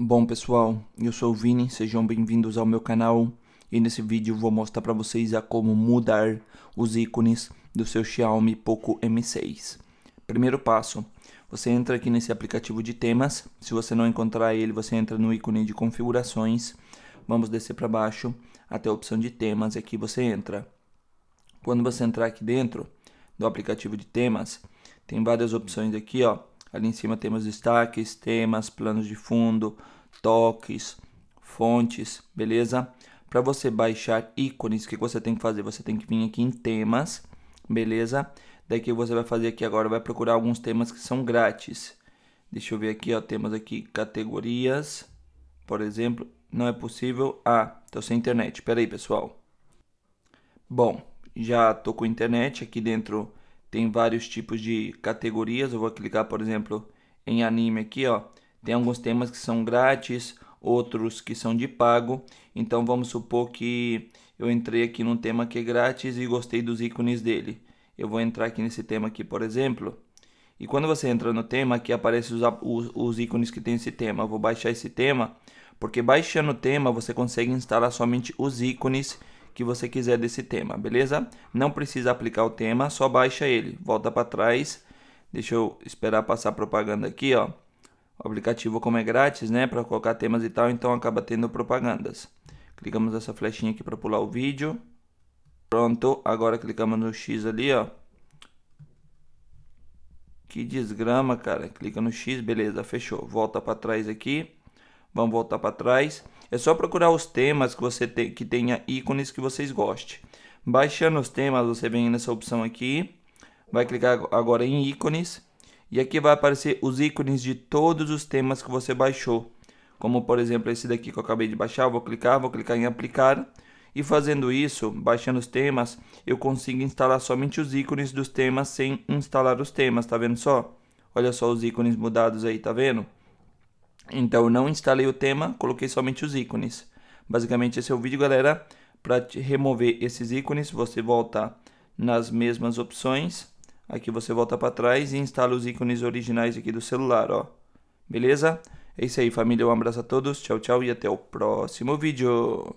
Bom pessoal, eu sou o Vini, sejam bem-vindos ao meu canal e nesse vídeo vou mostrar para vocês a como mudar os ícones do seu Xiaomi Poco M6. Primeiro passo, você entra aqui nesse aplicativo de temas, se você não encontrar ele você entra no ícone de configurações, vamos descer para baixo até a opção de temas e aqui você entra. Quando você entrar aqui dentro do aplicativo de temas, tem várias opções aqui ó, Ali em cima temos destaques, temas, planos de fundo, toques, fontes, beleza? Para você baixar ícones, o que você tem que fazer? Você tem que vir aqui em temas, beleza? Daí que você vai fazer aqui agora, vai procurar alguns temas que são grátis. Deixa eu ver aqui, ó, temos aqui categorias, por exemplo, não é possível. Ah, tô sem internet. Peraí, pessoal. Bom, já tô com internet aqui dentro tem vários tipos de categorias. Eu vou clicar, por exemplo, em anime aqui, ó. Tem alguns temas que são grátis, outros que são de pago. Então vamos supor que eu entrei aqui num tema que é grátis e gostei dos ícones dele. Eu vou entrar aqui nesse tema aqui, por exemplo. E quando você entra no tema, aqui aparecem os, os, os ícones que tem esse tema. Eu vou baixar esse tema, porque baixando o tema você consegue instalar somente os ícones que você quiser desse tema, beleza? Não precisa aplicar o tema, só baixa ele. Volta para trás. Deixa eu esperar passar propaganda aqui, ó. O aplicativo como é grátis, né, para colocar temas e tal, então acaba tendo propagandas. Clicamos nessa flechinha aqui para pular o vídeo. Pronto, agora clicamos no X ali, ó. Que desgrama, cara. Clica no X, beleza, fechou. Volta para trás aqui. Vamos voltar para trás. É só procurar os temas que você te, que tenha ícones que vocês gostem. Baixando os temas, você vem nessa opção aqui, vai clicar agora em ícones e aqui vai aparecer os ícones de todos os temas que você baixou. Como por exemplo esse daqui que eu acabei de baixar, vou clicar, vou clicar em aplicar e fazendo isso, baixando os temas, eu consigo instalar somente os ícones dos temas sem instalar os temas, tá vendo só? Olha só os ícones mudados aí, tá vendo? Então não instalei o tema, coloquei somente os ícones. Basicamente esse é o vídeo, galera. Para remover esses ícones, você volta nas mesmas opções. Aqui você volta para trás e instala os ícones originais aqui do celular, ó. Beleza? É isso aí, família. Um abraço a todos. Tchau, tchau e até o próximo vídeo.